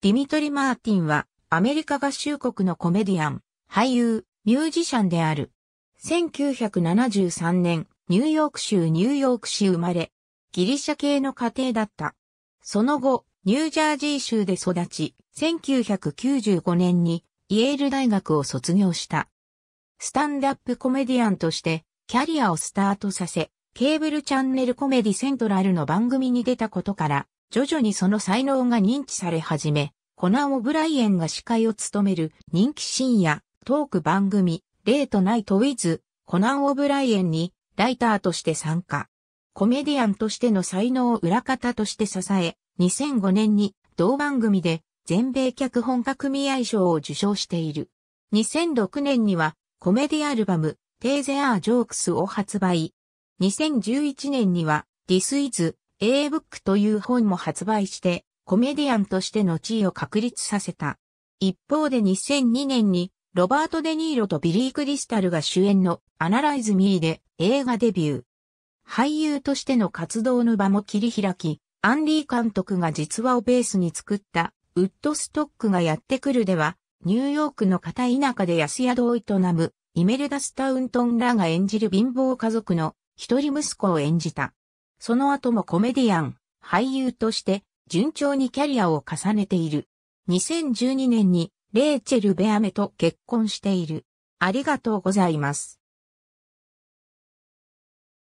ディミトリ・マーティンは、アメリカ合衆国のコメディアン、俳優、ミュージシャンである。1973年、ニューヨーク州ニューヨーク市生まれ、ギリシャ系の家庭だった。その後、ニュージャージー州で育ち、1995年にイェール大学を卒業した。スタンダップコメディアンとして、キャリアをスタートさせ、ケーブルチャンネルコメディセントラルの番組に出たことから、徐々にその才能が認知され始め、コナン・オブライエンが司会を務める人気深夜トーク番組レートナイト・ウィズ・コナン・オブライエンにライターとして参加。コメディアンとしての才能を裏方として支え、2005年に同番組で全米脚本家組合賞を受賞している。2006年にはコメディアルバムテーゼアージョークスを発売。2011年には This is A Book という本も発売してコメディアンとしての地位を確立させた。一方で2002年にロバート・デ・ニーロとビリー・クリスタルが主演のアナライズ・ミーで映画デビュー。俳優としての活動の場も切り開き、アンリー監督が実話をベースに作ったウッドストックがやってくるでは、ニューヨークの片田舎で安宿を営むイメルダス・タウントンらが演じる貧乏家族の一人息子を演じた。その後もコメディアン、俳優として順調にキャリアを重ねている。2012年にレーチェル・ベアメと結婚している。ありがとうございます。